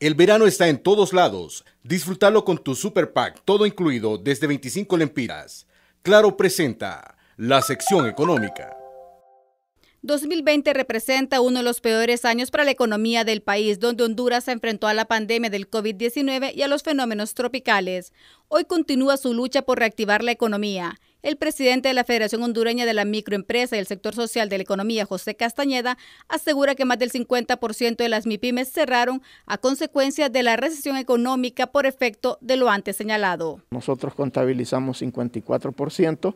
El verano está en todos lados. Disfrútalo con tu Super Pack, todo incluido desde 25 lempiras. Claro presenta la sección económica. 2020 representa uno de los peores años para la economía del país, donde Honduras se enfrentó a la pandemia del COVID-19 y a los fenómenos tropicales. Hoy continúa su lucha por reactivar la economía. El presidente de la Federación Hondureña de la Microempresa y el Sector Social de la Economía, José Castañeda, asegura que más del 50% de las MIPIMES cerraron a consecuencia de la recesión económica por efecto de lo antes señalado. Nosotros contabilizamos 54%,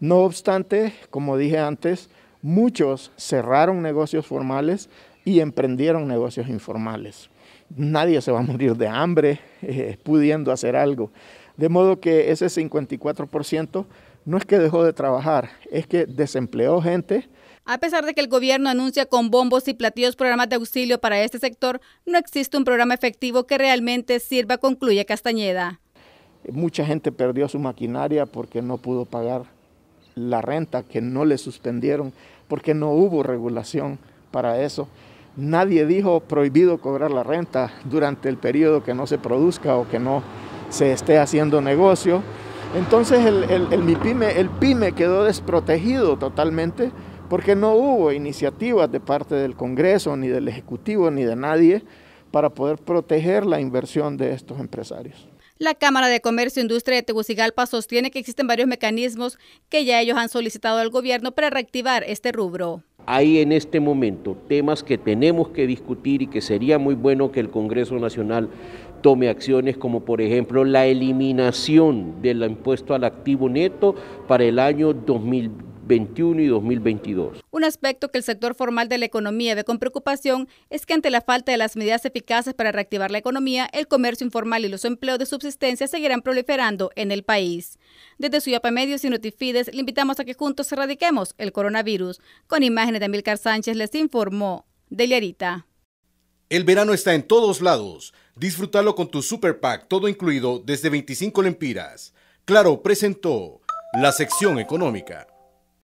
no obstante, como dije antes, muchos cerraron negocios formales y emprendieron negocios informales. Nadie se va a morir de hambre eh, pudiendo hacer algo. De modo que ese 54% no es que dejó de trabajar, es que desempleó gente. A pesar de que el gobierno anuncia con bombos y platillos programas de auxilio para este sector, no existe un programa efectivo que realmente sirva, concluye Castañeda. Mucha gente perdió su maquinaria porque no pudo pagar la renta, que no le suspendieron, porque no hubo regulación para eso. Nadie dijo prohibido cobrar la renta durante el periodo que no se produzca o que no se esté haciendo negocio. Entonces el, el PYME quedó desprotegido totalmente porque no hubo iniciativas de parte del Congreso, ni del Ejecutivo, ni de nadie para poder proteger la inversión de estos empresarios. La Cámara de Comercio e Industria de Tegucigalpa sostiene que existen varios mecanismos que ya ellos han solicitado al gobierno para reactivar este rubro hay en este momento temas que tenemos que discutir y que sería muy bueno que el Congreso Nacional tome acciones como por ejemplo la eliminación del impuesto al activo neto para el año 2020 21 y 2022. Un aspecto que el sector formal de la economía ve con preocupación es que ante la falta de las medidas eficaces para reactivar la economía, el comercio informal y los empleos de subsistencia seguirán proliferando en el país. Desde Suyapa Medios y Notifides le invitamos a que juntos erradiquemos el coronavirus. Con imágenes de Milcar Sánchez les informó de Deliarita. El verano está en todos lados. Disfrútalo con tu Super Pack, todo incluido desde 25 lempiras. Claro, presentó la sección económica.